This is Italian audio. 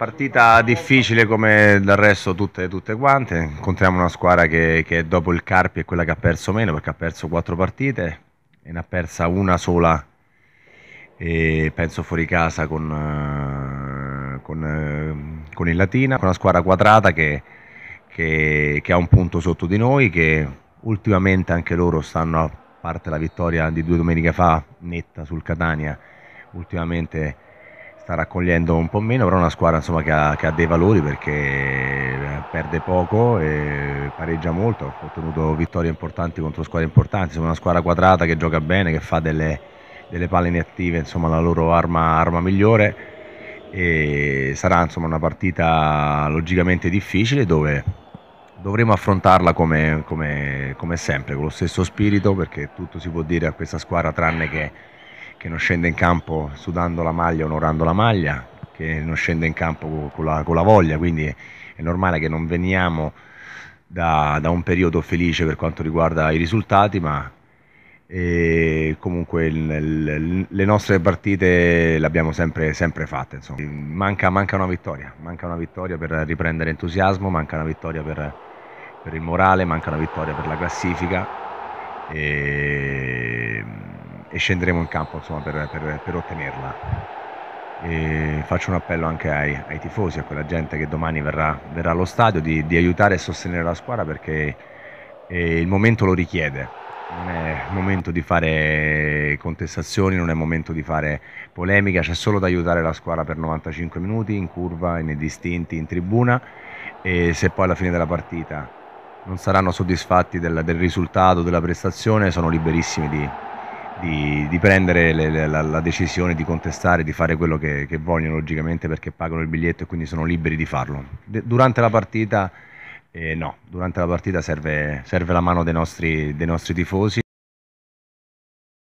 Partita difficile come del resto tutte, tutte quante, incontriamo una squadra che, che, dopo il Carpi è quella che ha perso meno perché ha perso quattro partite e ne ha persa una sola e penso fuori casa con, eh, con, eh, con il Latina, una squadra quadrata che, che, che, ha un punto sotto di noi, che ultimamente anche loro stanno a parte la vittoria di due domeniche fa netta sul Catania, ultimamente sta raccogliendo un po' meno, però è una squadra insomma, che, ha, che, ha, dei valori perché eh, perde poco e pareggia molto, ha ottenuto vittorie importanti contro squadre importanti, insomma, una squadra quadrata che gioca bene, che fa delle, delle palle inattive, insomma, la loro arma, arma migliore e sarà insomma, una partita logicamente difficile dove dovremo affrontarla come, come, come sempre, con lo stesso spirito perché tutto si può dire a questa squadra tranne che che non scende in campo sudando la maglia, onorando la maglia, che non scende in campo con la, con la voglia, quindi è normale che non veniamo da, da, un periodo felice per quanto riguarda i risultati, ma eh, comunque il, il, le nostre partite le abbiamo sempre, sempre fatte. Manca, manca, una vittoria, manca una vittoria per riprendere entusiasmo, manca una vittoria per, per il morale, manca una vittoria per la classifica. E e scenderemo in campo insomma, per, per, per, ottenerla. E faccio un appello anche ai, ai, tifosi, a quella gente che domani verrà, verrà allo stadio, di, di, aiutare e sostenere la squadra perché eh, il momento lo richiede. Non è momento di fare contestazioni, non è momento di fare polemica, c'è solo da aiutare la squadra per 95 minuti in curva, nei distinti, in tribuna e se poi alla fine della partita non saranno soddisfatti del, del risultato, della prestazione, sono liberissimi di, di, di prendere le, la, la, decisione di contestare, di fare quello che, che, vogliono logicamente perché pagano il biglietto e quindi sono liberi di farlo. De, durante la partita eh, no, durante la partita serve, serve la mano dei nostri, dei nostri tifosi.